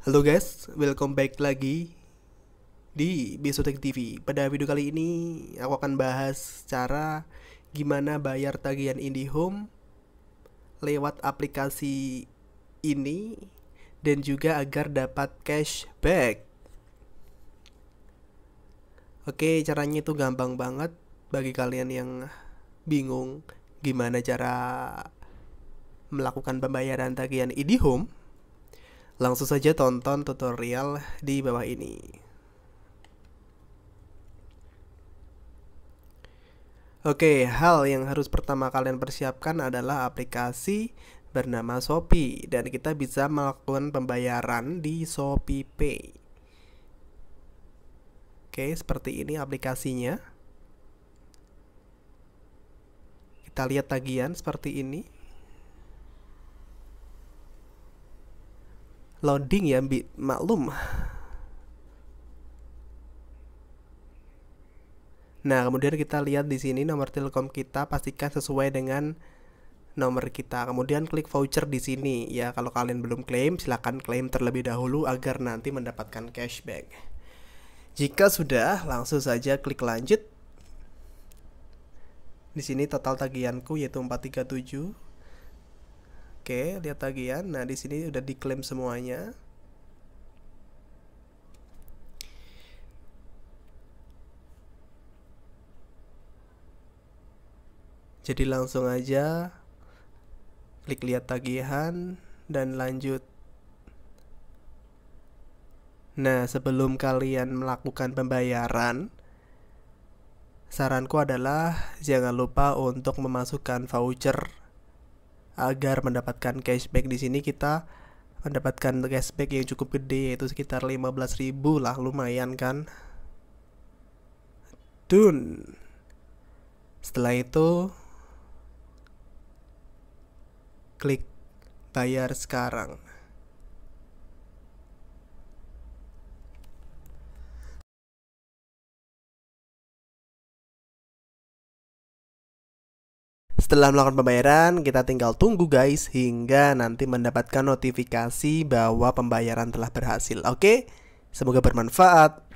Halo guys, welcome back lagi di Besotek TV. Pada video kali ini aku akan bahas cara gimana bayar tagihan IndiHome lewat aplikasi ini dan juga agar dapat cashback. Oke, caranya itu gampang banget bagi kalian yang bingung gimana cara melakukan pembayaran tagihan IndiHome Langsung saja tonton tutorial di bawah ini. Oke, hal yang harus pertama kalian persiapkan adalah aplikasi bernama Shopee dan kita bisa melakukan pembayaran di Shopee Pay. Oke, seperti ini aplikasinya. Kita lihat tagihan seperti ini. loading ya bi maklum Nah, kemudian kita lihat di sini nomor Telkom kita pastikan sesuai dengan nomor kita. Kemudian klik voucher di sini ya. Kalau kalian belum klaim, silahkan klaim terlebih dahulu agar nanti mendapatkan cashback. Jika sudah, langsung saja klik lanjut. Di sini total tagihanku yaitu 437 Oke, lihat tagihan. Nah, di sini udah diklaim semuanya. Jadi langsung aja klik lihat tagihan dan lanjut. Nah, sebelum kalian melakukan pembayaran, saranku adalah jangan lupa untuk memasukkan voucher agar mendapatkan cashback di sini kita mendapatkan cashback yang cukup gede yaitu sekitar 15.000 lah lumayan kan dun setelah itu klik bayar sekarang Setelah melakukan pembayaran, kita tinggal tunggu guys hingga nanti mendapatkan notifikasi bahwa pembayaran telah berhasil. Oke, semoga bermanfaat.